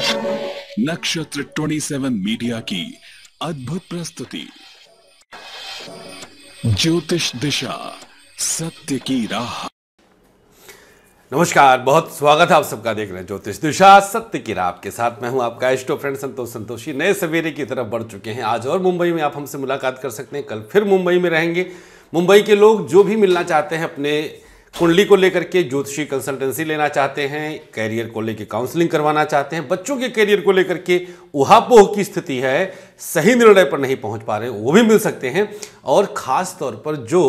नक्षत्र 27 मीडिया की अद्भुत प्रस्तुति ज्योतिष दिशा सत्य की राह नमस्कार बहुत स्वागत है आप सबका देख रहे हैं ज्योतिष दिशा सत्य की राह आपके साथ मैं हूं आपका एस्टो फ्रेंड संतोष संतोषी नए सवेरे की तरफ बढ़ चुके हैं आज और मुंबई में आप हमसे मुलाकात कर सकते हैं कल फिर मुंबई में रहेंगे मुंबई के लोग जो भी मिलना चाहते हैं अपने कुंडली को लेकर के ज्योतिषी कंसल्टेंसी लेना चाहते हैं कैरियर को लेकर काउंसलिंग करवाना चाहते हैं बच्चों के कैरियर को लेकर के उहापोह की स्थिति है सही निर्णय पर नहीं पहुंच पा रहे वो भी मिल सकते हैं और ख़ास तौर पर जो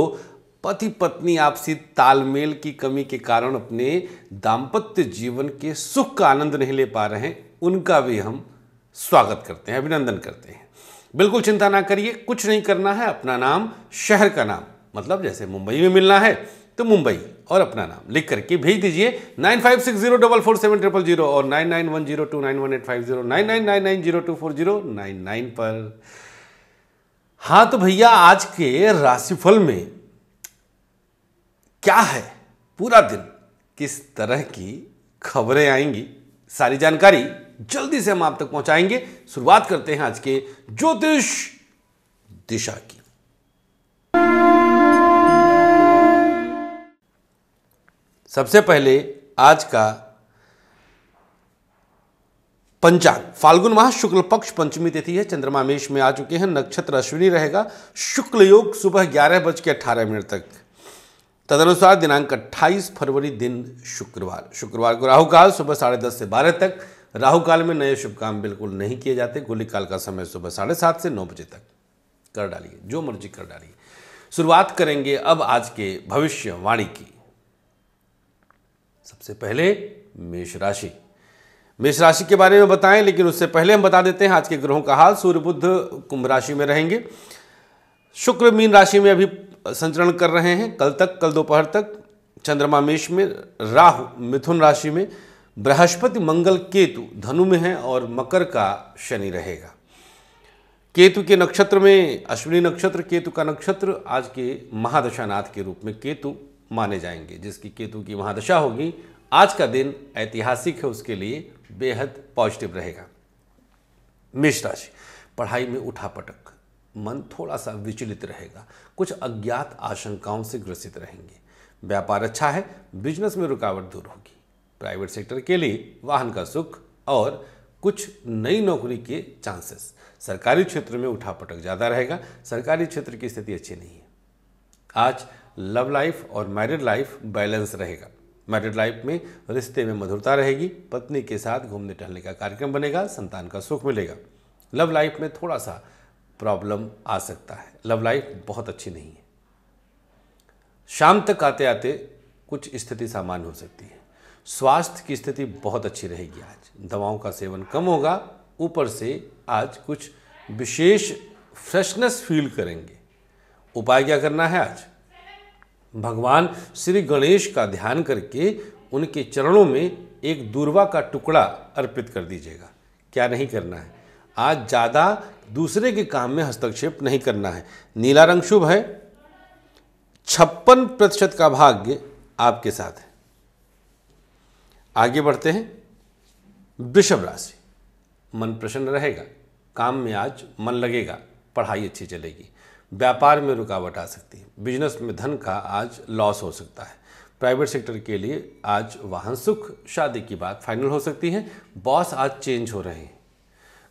पति पत्नी आपसी तालमेल की कमी के कारण अपने दाम्पत्य जीवन के सुख का आनंद नहीं ले पा रहे हैं उनका भी हम स्वागत करते हैं अभिनंदन करते हैं बिल्कुल चिंता ना करिए कुछ नहीं करना है अपना नाम शहर का नाम मतलब जैसे मुंबई में मिलना है तो मुंबई और अपना नाम लिख करके भेज दीजिए nine five six zero double four seven triple zero और nine nine one zero two nine one eight five zero nine nine nine nine zero two four zero nine nine पर हाँ तो भैया आज के राशिफल में क्या है पूरा दिन किस तरह की खबरें आएंगी सारी जानकारी जल्दी से हम आप तक पहुंचाएंगे शुरुआत करते हैं आज के ज्योतिष दिशा की सबसे पहले आज का पंचांग फाल्गुन माह शुक्ल पक्ष पंचमी तिथि है चंद्रमा मेष में आ चुके हैं नक्षत्र अश्विनी रहेगा शुक्ल योग सुबह ग्यारह बज के अट्ठारह मिनट तक तदनुसार दिनांक 28 फरवरी दिन शुक्रवार शुक्रवार को राहु काल सुबह साढ़े दस से बारह तक राहु काल में नए शुभ काम बिल्कुल नहीं किए जाते गोली काल का समय सुबह साढ़े सात से नौ बजे तक कर डालिए जो मर्जी कर डालिए शुरुआत करेंगे अब आज के भविष्यवाणी की सबसे पहले मेष राशि मेष राशि के बारे में बताएं लेकिन उससे पहले हम बता देते हैं आज के ग्रहों का हाल सूर्य बुद्ध कुंभ राशि में रहेंगे शुक्र मीन राशि में अभी संचरण कर रहे हैं कल तक कल दोपहर तक चंद्रमा मेष में राहु मिथुन राशि में बृहस्पति मंगल केतु धनु में है और मकर का शनि रहेगा केतु के नक्षत्र में अश्विनी नक्षत्र केतु का नक्षत्र आज के महादशानाथ के रूप में केतु माने जाएंगे जिसकी केतु की महादशा होगी आज का दिन ऐतिहासिक है उसके लिए बेहद पॉजिटिव रहेगा मेष राशि पढ़ाई में उठापटक मन थोड़ा सा विचलित रहेगा कुछ अज्ञात आशंकाओं से ग्रसित रहेंगे व्यापार अच्छा है बिजनेस में रुकावट दूर होगी प्राइवेट सेक्टर के लिए वाहन का सुख और कुछ नई नौकरी के चांसेस सरकारी क्षेत्र में उठापटक ज़्यादा रहेगा सरकारी क्षेत्र की स्थिति अच्छी नहीं है आज लव लाइफ और मैरिड लाइफ बैलेंस रहेगा मैरिड लाइफ में रिश्ते में मधुरता रहेगी पत्नी के साथ घूमने टहलने का कार्यक्रम बनेगा संतान का सुख मिलेगा लव लाइफ में थोड़ा सा प्रॉब्लम आ सकता है लव लाइफ बहुत अच्छी नहीं है शाम तक आते आते कुछ स्थिति सामान्य हो सकती है स्वास्थ्य की स्थिति बहुत अच्छी रहेगी आज दवाओं का सेवन कम होगा ऊपर से आज कुछ विशेष फ्रेशनेस फील करेंगे उपाय क्या करना है आज भगवान श्री गणेश का ध्यान करके उनके चरणों में एक दूरवा का टुकड़ा अर्पित कर दीजिएगा क्या नहीं करना है आज ज़्यादा दूसरे के काम में हस्तक्षेप नहीं करना है नीला रंग शुभ है छप्पन प्रतिशत का भाग्य आपके साथ है आगे बढ़ते हैं वृषभ राशि मन प्रसन्न रहेगा काम में आज मन लगेगा पढ़ाई अच्छी चलेगी व्यापार में रुकावट आ सकती है बिजनेस में धन का आज लॉस हो सकता है प्राइवेट सेक्टर के लिए आज वाहन सुख शादी की बात फाइनल हो सकती है बॉस आज चेंज हो रहे हैं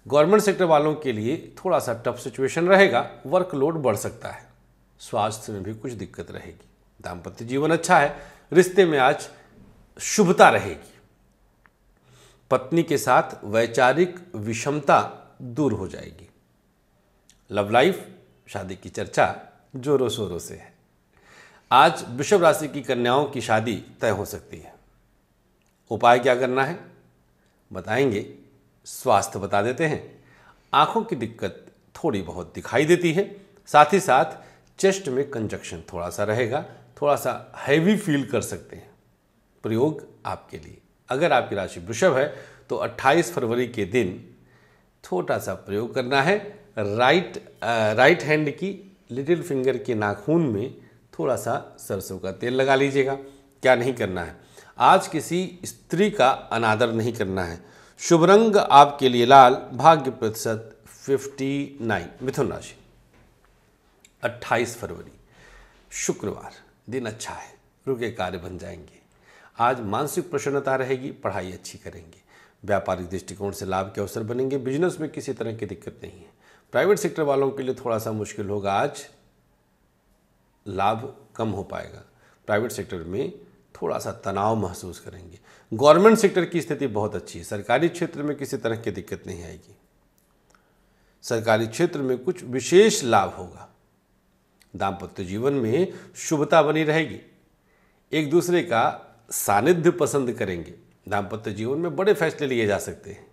गवर्नमेंट सेक्टर वालों के लिए थोड़ा सा टफ सिचुएशन रहेगा वर्कलोड बढ़ सकता है स्वास्थ्य में भी कुछ दिक्कत रहेगी दाम्पत्य जीवन अच्छा है रिश्ते में आज शुभता रहेगी पत्नी के साथ वैचारिक विषमता दूर हो जाएगी लव लाइफ शादी की चर्चा जोरों शोरों से है आज वृषभ राशि की कन्याओं की शादी तय हो सकती है उपाय क्या करना है बताएंगे स्वास्थ्य बता देते हैं आँखों की दिक्कत थोड़ी बहुत दिखाई देती है साथ ही साथ चेस्ट में कंजक्शन थोड़ा सा रहेगा थोड़ा सा हैवी फील कर सकते हैं प्रयोग आपके लिए अगर आपकी राशि वृषभ है तो 28 फरवरी के दिन छोटा सा प्रयोग करना है राइट राइट हैंड की लिटिल फिंगर के नाखून में थोड़ा सा सरसों का तेल लगा लीजिएगा क्या नहीं करना है आज किसी स्त्री का अनादर नहीं करना है शुभ रंग आपके लिए लाल भाग्य प्रतिशत फिफ्टी नाइन मिथुन राशि अट्ठाईस फरवरी शुक्रवार दिन अच्छा है रुके कार्य बन जाएंगे आज मानसिक प्रसन्नता रहेगी पढ़ाई अच्छी करेंगे व्यापारिक दृष्टिकोण से लाभ के अवसर बनेंगे बिजनेस में किसी तरह की दिक्कत नहीं है प्राइवेट सेक्टर वालों के लिए थोड़ा सा मुश्किल होगा आज लाभ कम हो पाएगा प्राइवेट सेक्टर में थोड़ा सा तनाव महसूस करेंगे गवर्नमेंट सेक्टर की स्थिति बहुत अच्छी है सरकारी क्षेत्र में किसी तरह की दिक्कत नहीं आएगी सरकारी क्षेत्र में कुछ विशेष लाभ होगा दाम्पत्य जीवन में शुभता बनी रहेगी एक दूसरे का सानिध्य पसंद करेंगे दाम्पत्य जीवन में बड़े फैसले लिए जा सकते हैं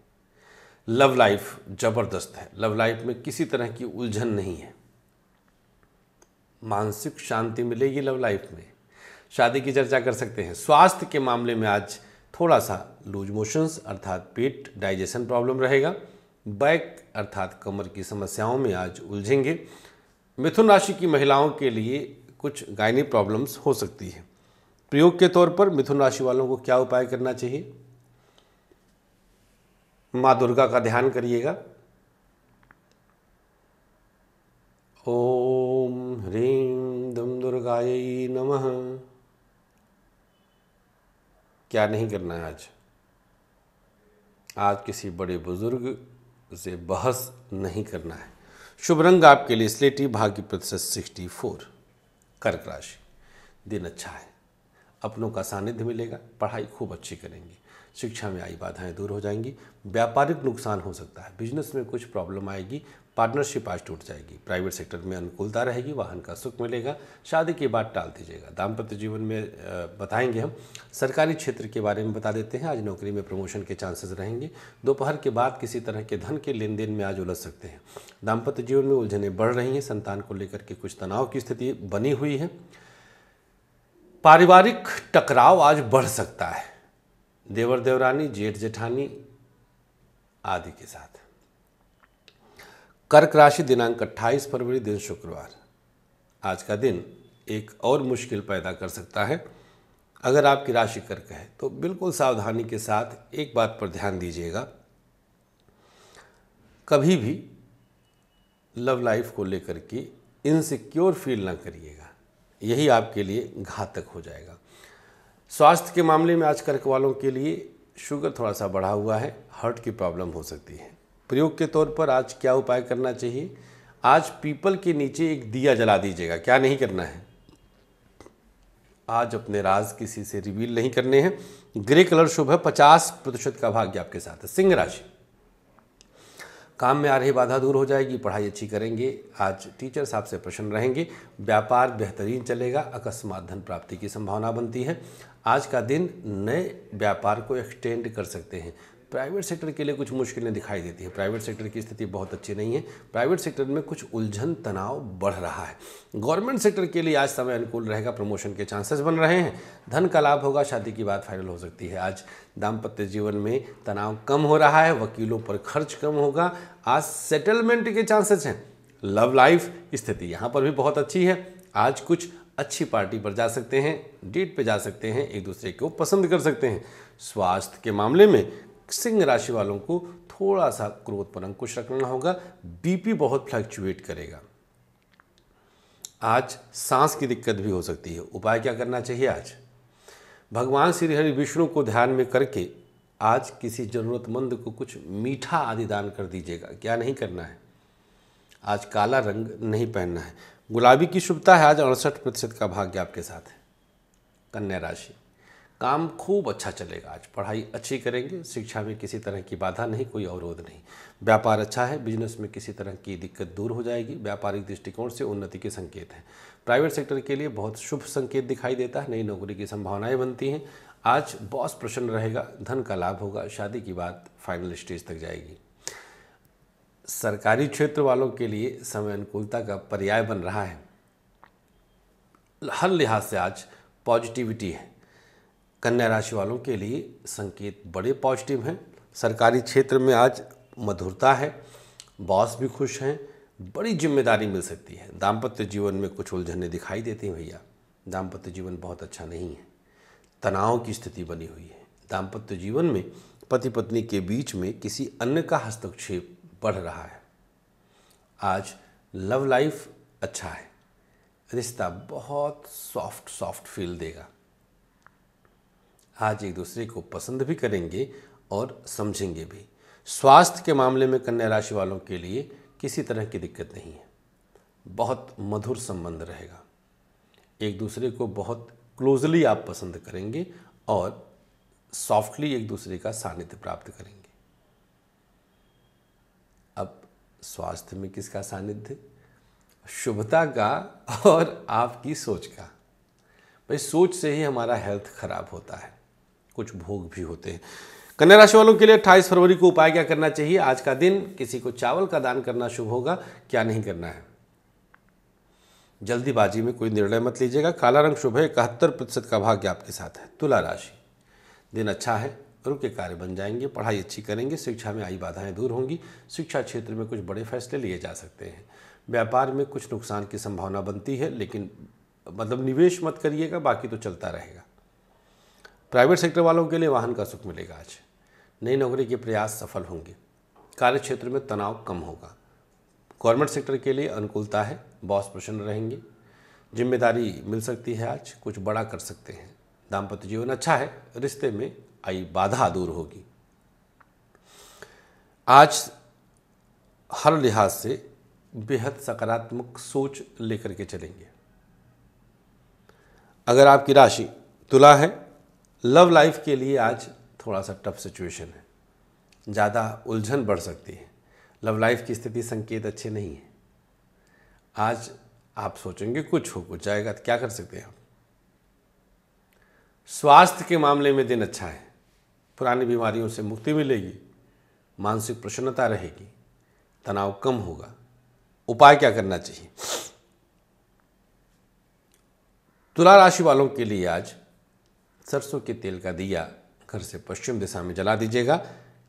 लव लाइफ ज़बरदस्त है लव लाइफ में किसी तरह की उलझन नहीं है मानसिक शांति मिलेगी लव लाइफ में शादी की चर्चा कर सकते हैं स्वास्थ्य के मामले में आज थोड़ा सा लूज मोशंस अर्थात पेट डाइजेशन प्रॉब्लम रहेगा बैक अर्थात कमर की समस्याओं में आज उलझेंगे मिथुन राशि की महिलाओं के लिए कुछ गायनी प्रॉब्लम्स हो सकती है प्रयोग के तौर पर मिथुन राशि वालों को क्या उपाय करना चाहिए माँ दुर्गा का ध्यान करिएगा ओम ह्रीम दुम दुर्गाय नमः क्या नहीं करना है आज आज किसी बड़े बुजुर्ग से बहस नहीं करना है शुभ रंग आपके लिए स्लेटी भाग्य प्रतिशत सिक्सटी फोर कर्क राशि दिन अच्छा है अपनों का सानिध्य मिलेगा पढ़ाई खूब अच्छी करेंगे शिक्षा में आई बाधाएं दूर हो जाएंगी व्यापारिक नुकसान हो सकता है बिजनेस में कुछ प्रॉब्लम आएगी पार्टनरशिप आज टूट जाएगी प्राइवेट सेक्टर में अनुकूलता रहेगी वाहन का सुख मिलेगा शादी के बाद टाल दीजिएगा दाम्पत्य जीवन में बताएंगे हम सरकारी क्षेत्र के बारे में बता देते हैं आज नौकरी में प्रमोशन के चांसेस रहेंगे दोपहर के बाद किसी तरह के धन के लेन देन में आज उलझ सकते हैं दाम्पत्य जीवन में उलझनें बढ़ रही हैं संतान को लेकर के कुछ तनाव की स्थिति बनी हुई है पारिवारिक टकराव आज बढ़ सकता है देवर देवरानी जेठ जेठानी आदि के साथ कर्क राशि दिनांक 28 फरवरी दिन शुक्रवार आज का दिन एक और मुश्किल पैदा कर सकता है अगर आपकी राशि कर्क है तो बिल्कुल सावधानी के साथ एक बात पर ध्यान दीजिएगा कभी भी लव लाइफ को लेकर के इनसिक्योर फील ना करिएगा यही आपके लिए घातक हो जाएगा स्वास्थ्य के मामले में आज कर्क वालों के लिए शुगर थोड़ा सा बढ़ा हुआ है हार्ट की प्रॉब्लम हो सकती है प्रयोग के तौर पर आज क्या उपाय करना चाहिए आज पीपल के नीचे एक दिया जला दीजिएगा क्या नहीं करना है आज अपने राज किसी से रिवील नहीं करने हैं ग्रे कलर शुभ है पचास प्रतिशत का भाग्य आपके साथ है सिंह राशि काम में आ रही बाधा दूर हो जाएगी पढ़ाई अच्छी करेंगे आज टीचर साहब से प्रसन्न रहेंगे व्यापार बेहतरीन चलेगा अकस्मात धन प्राप्ति की संभावना बनती है आज का दिन नए व्यापार को एक्सटेंड कर सकते हैं प्राइवेट सेक्टर के लिए कुछ मुश्किलें दिखाई देती है प्राइवेट सेक्टर की स्थिति बहुत अच्छी नहीं है प्राइवेट सेक्टर में कुछ उलझन तनाव बढ़ रहा है गवर्नमेंट सेक्टर के लिए आज समय अनुकूल रहेगा प्रमोशन के चांसेस बन रहे हैं धन का लाभ होगा शादी की बात फाइनल हो सकती है आज दाम्पत्य जीवन में तनाव कम हो रहा है वकीलों पर खर्च कम होगा आज सेटलमेंट के चांसेस हैं लव लाइफ स्थिति यहाँ पर भी बहुत अच्छी है आज कुछ अच्छी पार्टी पर जा सकते हैं डेट पे जा सकते हैं एक दूसरे को पसंद कर सकते हैं स्वास्थ्य के मामले में सिंह राशि वालों को थोड़ा सा क्रोध पर अंकुश रखना होगा बीपी बहुत फ्लक्चुएट करेगा आज सांस की दिक्कत भी हो सकती है उपाय क्या करना चाहिए आज भगवान श्री हरि विष्णु को ध्यान में करके आज किसी ज़रूरतमंद को कुछ मीठा आदि दान कर दीजिएगा क्या नहीं करना है आज काला रंग नहीं पहनना है गुलाबी की शुभता है आज अड़सठ प्रतिशत का भाग्य आपके साथ है कन्या राशि काम खूब अच्छा चलेगा आज पढ़ाई अच्छी करेंगे शिक्षा में किसी तरह की बाधा नहीं कोई अवरोध नहीं व्यापार अच्छा है बिजनेस में किसी तरह की दिक्कत दूर हो जाएगी व्यापारिक दृष्टिकोण से उन्नति के संकेत हैं प्राइवेट सेक्टर के लिए बहुत शुभ संकेत दिखाई देता है नई नौकरी की संभावनाएं बनती हैं आज बॉस प्रसन्न रहेगा धन का लाभ होगा शादी की बात फाइनल स्टेज तक जाएगी सरकारी क्षेत्र वालों के लिए समय अनुकूलता का पर्याय बन रहा है हर लिहाज से आज पॉजिटिविटी है कन्या राशि वालों के लिए संकेत बड़े पॉजिटिव हैं सरकारी क्षेत्र में आज मधुरता है बॉस भी खुश हैं बड़ी जिम्मेदारी मिल सकती है दाम्पत्य जीवन में कुछ उलझने दिखाई देती हैं भैया दाम्पत्य जीवन बहुत अच्छा नहीं है तनाव की स्थिति बनी हुई है दाम्पत्य जीवन में पति पत्नी के बीच में किसी अन्य का हस्तक्षेप बढ़ रहा है आज लव लाइफ अच्छा है रिश्ता बहुत सॉफ्ट सॉफ्ट फील देगा आज एक दूसरे को पसंद भी करेंगे और समझेंगे भी स्वास्थ्य के मामले में कन्या राशि वालों के लिए किसी तरह की दिक्कत नहीं है बहुत मधुर संबंध रहेगा एक दूसरे को बहुत क्लोजली आप पसंद करेंगे और सॉफ्टली एक दूसरे का सानिध्य प्राप्त करेंगे अब स्वास्थ्य में किसका सानिध्य शुभता का और आपकी सोच का भाई सोच से ही हमारा हेल्थ खराब होता है कुछ भोग भी होते हैं कन्या राशि वालों के लिए अट्ठाईस फरवरी को उपाय क्या करना चाहिए आज का दिन किसी को चावल का दान करना शुभ होगा क्या नहीं करना है जल्दीबाजी में कोई निर्णय मत लीजिएगा काला रंग शुभ है इकहत्तर प्रतिशत का भाग्य आपके साथ है तुला राशि दिन अच्छा है रुके कार्य बन जाएंगे पढ़ाई अच्छी करेंगे शिक्षा में आई बाधाएं दूर होंगी शिक्षा क्षेत्र में कुछ बड़े फैसले लिए जा सकते हैं व्यापार में कुछ नुकसान की संभावना बनती है लेकिन मतलब निवेश मत करिएगा बाकी तो चलता रहेगा प्राइवेट सेक्टर वालों के लिए वाहन का सुख मिलेगा आज नई नौकरी के प्रयास सफल होंगे कार्य क्षेत्र में तनाव कम होगा गवर्नमेंट सेक्टर के लिए अनुकूलता है बॉस प्रसन्न रहेंगे जिम्मेदारी मिल सकती है आज कुछ बड़ा कर सकते हैं दाम्पत्य जीवन अच्छा है रिश्ते में आई बाधा दूर होगी आज हर लिहाज से बेहद सकारात्मक सोच लेकर के चलेंगे अगर आपकी राशि तुला है लव लाइफ के लिए आज थोड़ा सा टफ सिचुएशन है ज़्यादा उलझन बढ़ सकती है लव लाइफ की स्थिति संकेत अच्छे नहीं है आज आप सोचेंगे कुछ हो कुछ जाएगा तो क्या कर सकते हैं आप स्वास्थ्य के मामले में दिन अच्छा है पुरानी बीमारियों से मुक्ति मिलेगी मानसिक प्रसन्नता रहेगी तनाव कम होगा उपाय क्या करना चाहिए तुला राशि वालों के लिए आज सरसों के तेल का दिया घर से पश्चिम दिशा में जला दीजिएगा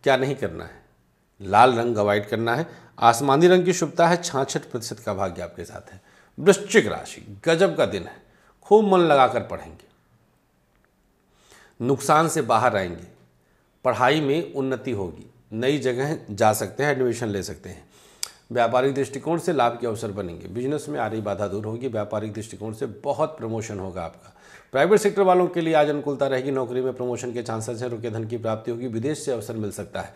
क्या नहीं करना है लाल रंग अवॉइड करना है आसमानी रंग की शुभता है छाछठ प्रतिशत का भाग्य आपके साथ है वृश्चिक राशि गजब का दिन है खूब मन लगाकर पढ़ेंगे नुकसान से बाहर आएंगे पढ़ाई में उन्नति होगी नई जगह जा सकते हैं एडमिशन ले सकते हैं व्यापारिक दृष्टिकोण से लाभ के अवसर बनेंगे बिजनेस में आ रही बाधा दूर होगी व्यापारिक दृष्टिकोण से बहुत प्रमोशन होगा आपका प्राइवेट सेक्टर वालों के लिए आज अनुकूलता रहेगी नौकरी में प्रमोशन के चांसेस हैं रुके धन की प्राप्ति होगी विदेश से अवसर मिल सकता है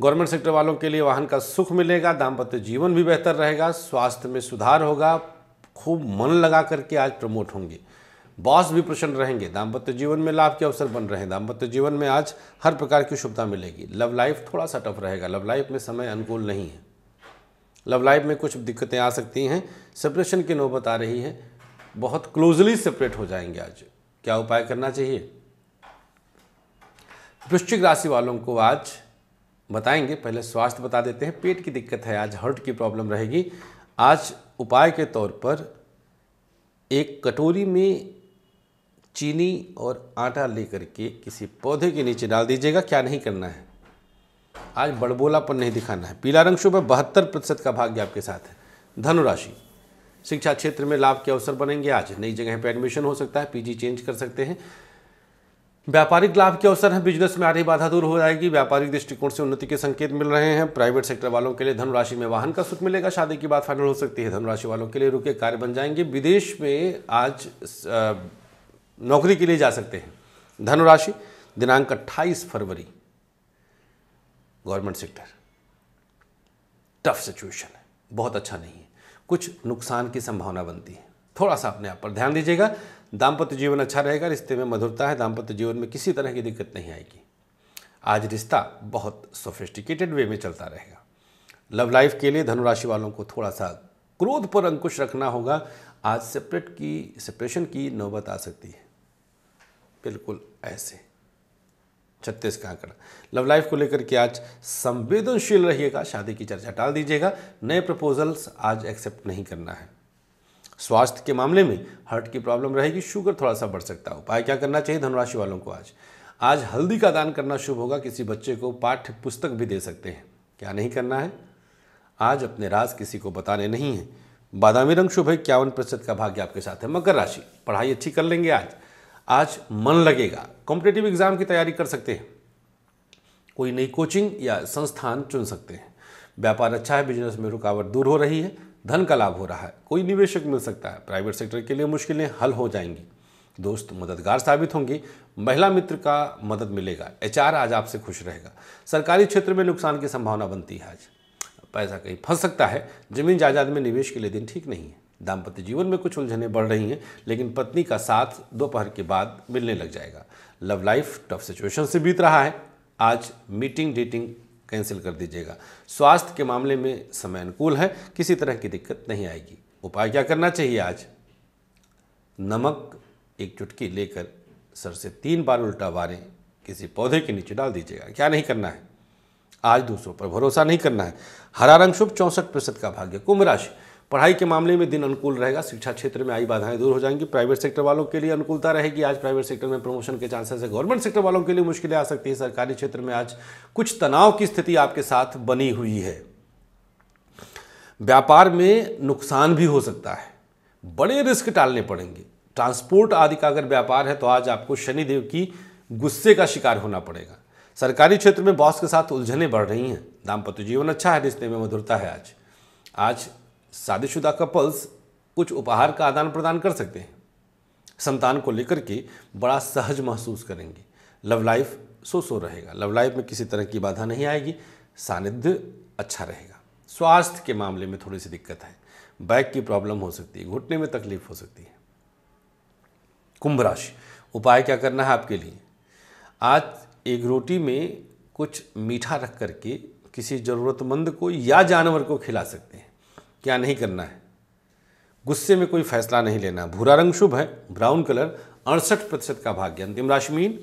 गवर्नमेंट सेक्टर वालों के लिए वाहन का सुख मिलेगा दाम्पत्य जीवन भी बेहतर रहेगा स्वास्थ्य में सुधार होगा खूब मन लगा करके आज प्रमोट होंगे बॉस भी प्रसन्न रहेंगे दाम्पत्य जीवन में लाभ के अवसर बन रहे हैं दाम्पत्य जीवन में आज हर प्रकार की शुभता मिलेगी लव लाइफ थोड़ा सा टफ रहेगा लव लाइफ में समय अनुकूल नहीं है लव लाइफ में कुछ दिक्कतें आ सकती हैं सेपरेशन की नौबत आ रही है बहुत क्लोजली सेपरेट हो जाएंगे आज क्या उपाय करना चाहिए वृश्चिक राशि वालों को आज बताएंगे पहले स्वास्थ्य बता देते हैं पेट की दिक्कत है आज हर्ट की प्रॉब्लम रहेगी आज उपाय के तौर पर एक कटोरी में चीनी और आटा लेकर के किसी पौधे के नीचे डाल दीजिएगा क्या नहीं करना है आज बड़बोलापन नहीं दिखाना है पीला रंग शुभ है बहत्तर प्रतिशत का भाग्य आपके साथ है धनुराशि शिक्षा क्षेत्र में लाभ के अवसर बनेंगे आज नई जगह पर एडमिशन हो सकता है पीजी चेंज कर सकते हैं व्यापारिक लाभ के अवसर हैं बिजनेस में आ रही बाधा दूर हो जाएगी व्यापारिक दृष्टिकोण से उन्नति के संकेत मिल रहे हैं प्राइवेट सेक्टर वालों के लिए धनराशि में वाहन का सुख मिलेगा शादी की बात फाइनल हो सकती है धनराशि वालों के लिए रुके कार्य बन जाएंगे विदेश में आज नौकरी के लिए जा सकते हैं धनराशि दिनांक अट्ठाईस फरवरी गवर्नमेंट सेक्टर टफ सिचुएशन है बहुत अच्छा नहीं कुछ नुकसान की संभावना बनती है थोड़ा सा अपने आप पर ध्यान दीजिएगा दाम्पत्य जीवन अच्छा रहेगा रिश्ते में मधुरता है दाम्पत्य जीवन में किसी तरह की दिक्कत नहीं आएगी आज रिश्ता बहुत सोफिस्टिकेटेड वे में चलता रहेगा लव लाइफ के लिए धनुराशि वालों को थोड़ा सा क्रोध पर अंकुश रखना होगा आज सेपरेट की सेपरेशन की नौबत आ सकती है बिल्कुल ऐसे छत्तीस का आंकड़ा लव लाइफ को लेकर के आज संवेदनशील रहिएगा शादी की चर्चा टाल दीजिएगा नए प्रपोजल्स आज एक्सेप्ट नहीं करना है स्वास्थ्य के मामले में हार्ट की प्रॉब्लम रहेगी शुगर थोड़ा सा बढ़ सकता है उपाय क्या करना चाहिए धनुराशि वालों को आज आज हल्दी का दान करना शुभ होगा किसी बच्चे को पाठ्य पुस्तक भी दे सकते हैं क्या नहीं करना है आज अपने राज किसी को बताने नहीं है बादामी रंग शुभ है इक्यावन प्रतिशत का भाग्य आपके साथ है मकर राशि पढ़ाई अच्छी कर लेंगे आज आज मन लगेगा कॉम्पिटेटिव एग्ज़ाम की तैयारी कर सकते हैं कोई नई कोचिंग या संस्थान चुन सकते हैं व्यापार अच्छा है बिजनेस में रुकावट दूर हो रही है धन का लाभ हो रहा है कोई निवेशक मिल सकता है प्राइवेट सेक्टर के लिए मुश्किलें हल हो जाएंगी दोस्त मददगार साबित होंगी महिला मित्र का मदद मिलेगा एच आज आपसे खुश रहेगा सरकारी क्षेत्र में नुकसान की संभावना बनती है आज पैसा कहीं फंस सकता है जमीन जायदाद में निवेश के लिए दिन ठीक नहीं है दाम्पत्य जीवन में कुछ उलझने बढ़ रही हैं लेकिन पत्नी का साथ दोपहर के बाद मिलने लग जाएगा लव लाइफ टफ सिचुएशन से बीत रहा है आज मीटिंग डेटिंग कैंसिल कर दीजिएगा स्वास्थ्य के मामले में समय अनुकूल है किसी तरह की दिक्कत नहीं आएगी उपाय क्या करना चाहिए आज नमक एक चुटकी लेकर सर से तीन बार उल्टा वारें किसी पौधे के नीचे डाल दीजिएगा क्या नहीं करना है आज दूसरों पर भरोसा नहीं करना है हरा रंग शुभ चौंसठ प्रतिशत का भाग्य कुंभ राशि पढ़ाई के मामले में दिन अनुकूल रहेगा शिक्षा क्षेत्र में आई बाधाएं दूर हो जाएंगी प्राइवेट सेक्टर वालों के लिए अनुकूलता रहेगी आज प्राइवेट सेक्टर में प्रमोशन के चांसेस है गवर्नमेंट सेक्टर वालों के लिए मुश्किलें आ सकती है सरकारी क्षेत्र में आज कुछ तनाव की स्थिति आपके साथ बनी हुई है व्यापार में नुकसान भी हो सकता है बड़े रिस्क टालने पड़ेंगे ट्रांसपोर्ट आदि का अगर व्यापार है तो आज आपको शनिदेव की गुस्से का शिकार होना पड़ेगा सरकारी क्षेत्र में बॉस के साथ उलझने बढ़ रही हैं दाम्पत्य जीवन अच्छा है रिश्ते में मधुरता है आज आज शादीशुदा कपल्स कुछ उपहार का आदान प्रदान कर सकते हैं संतान को लेकर के बड़ा सहज महसूस करेंगे लव लाइफ सो सो रहेगा लव लाइफ में किसी तरह की बाधा नहीं आएगी सानिध्य अच्छा रहेगा स्वास्थ्य के मामले में थोड़ी सी दिक्कत है बैक की प्रॉब्लम हो सकती है घुटने में तकलीफ हो सकती है कुंभ राशि उपाय क्या करना है आपके लिए आज एक रोटी में कुछ मीठा रख करके किसी ज़रूरतमंद को या जानवर को खिला सकते क्या नहीं करना है गुस्से में कोई फैसला नहीं लेना भूरा रंग शुभ है ब्राउन कलर अड़सठ प्रतिशत का भाग्य अंतिम राशि मीन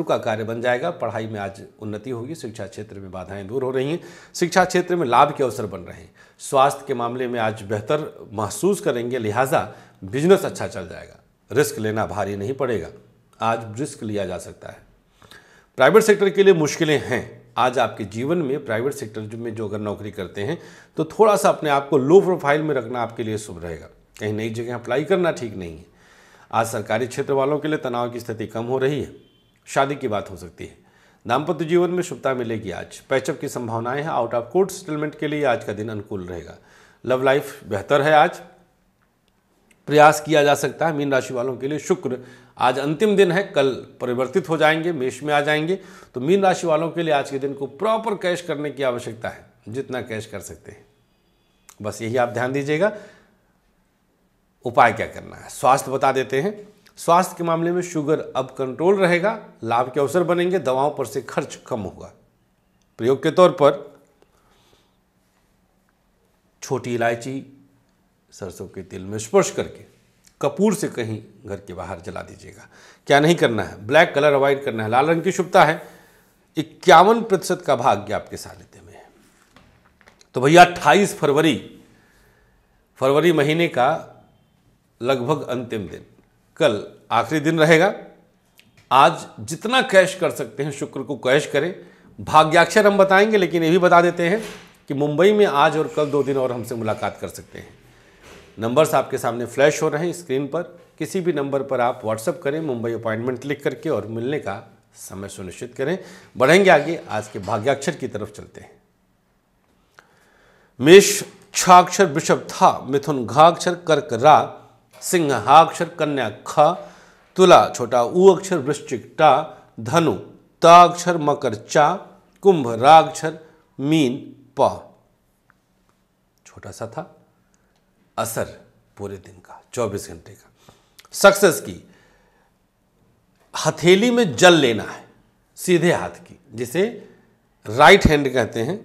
रुका कार्य बन जाएगा पढ़ाई में आज उन्नति होगी शिक्षा क्षेत्र में बाधाएं दूर हो रही हैं शिक्षा क्षेत्र में लाभ के अवसर बन रहे हैं स्वास्थ्य के मामले में आज बेहतर महसूस करेंगे लिहाजा बिजनेस अच्छा चल जाएगा रिस्क लेना भारी नहीं पड़ेगा आज रिस्क लिया जा सकता है प्राइवेट सेक्टर के लिए मुश्किलें हैं आज आपके जीवन में प्राइवेट सेक्टर में जो अगर नौकरी करते हैं तो थोड़ा सा अपने आप को लो प्रोफाइल में रखना आपके लिए शुभ रहेगा कहीं नई जगह अप्लाई करना ठीक नहीं है आज सरकारी क्षेत्र वालों के लिए तनाव की स्थिति कम हो रही है शादी की बात हो सकती है दाम्पत्य जीवन में शुभता मिलेगी आज पैचअप की संभावनाएं हैं आउट ऑफ कोर्ट सेटलमेंट के लिए आज का दिन अनुकूल रहेगा लव लाइफ बेहतर है आज प्रयास किया जा सकता है मीन राशि वालों के लिए शुक्र आज अंतिम दिन है कल परिवर्तित हो जाएंगे मेष में आ जाएंगे तो मीन राशि वालों के लिए आज के दिन को प्रॉपर कैश करने की आवश्यकता है जितना कैश कर सकते हैं बस यही आप ध्यान दीजिएगा उपाय क्या करना है स्वास्थ्य बता देते हैं स्वास्थ्य के मामले में शुगर अब कंट्रोल रहेगा लाभ के अवसर बनेंगे दवाओं पर से खर्च कम होगा प्रयोग के तौर पर छोटी इलायची सरसों के तेल में स्पर्श करके कपूर से कहीं घर के बाहर जला दीजिएगा क्या नहीं करना है ब्लैक कलर अवॉइड करना है लाल रंग की शुभता है इक्यावन प्रतिशत का भाग्य आपके सानिध्य में है तो भैया अट्ठाईस फरवरी फरवरी महीने का लगभग अंतिम दिन कल आखिरी दिन रहेगा आज जितना कैश कर सकते हैं शुक्र को कैश करें भाग्याक्षर हम बताएंगे लेकिन ये भी बता देते हैं कि मुंबई में आज और कल दो दिन और हमसे मुलाकात कर सकते हैं नंबर्स आपके सामने फ्लैश हो रहे हैं स्क्रीन पर किसी भी नंबर पर आप व्हाट्सअप करें मुंबई अपॉइंटमेंट लिख करके और मिलने का समय सुनिश्चित करें बढ़ेंगे आगे आज के भाग्याक्षर की तरफ चलते हैं मेष छाक्षर वृषभ था मिथुन घाक्षर कर्क रा सिंहाक्षर कन्या ख तुला छोटा ऊ अक्षर वृश्चिक टा धनु ताक्षर मकर चा कुंभ राक्षर मीन प छोटा सा था असर पूरे दिन का 24 घंटे का सक्सेस की हथेली में जल लेना है सीधे हाथ की जिसे राइट हैंड कहते हैं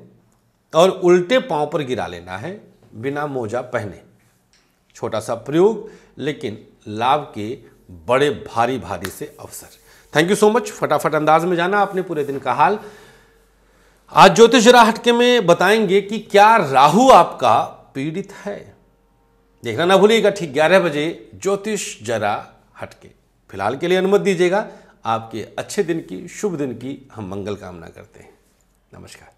और उल्टे पांव पर गिरा लेना है बिना मोजा पहने छोटा सा प्रयोग लेकिन लाभ के बड़े भारी भारी से अवसर थैंक यू सो मच फटाफट अंदाज में जाना आपने पूरे दिन का हाल आज ज्योतिष राहट के में बताएंगे कि क्या राहु आपका पीड़ित है देखना ना भूलिएगा ठीक ग्यारह बजे ज्योतिष जरा हटके फिलहाल के लिए अनुमति दीजिएगा आपके अच्छे दिन की शुभ दिन की हम मंगल कामना करते हैं नमस्कार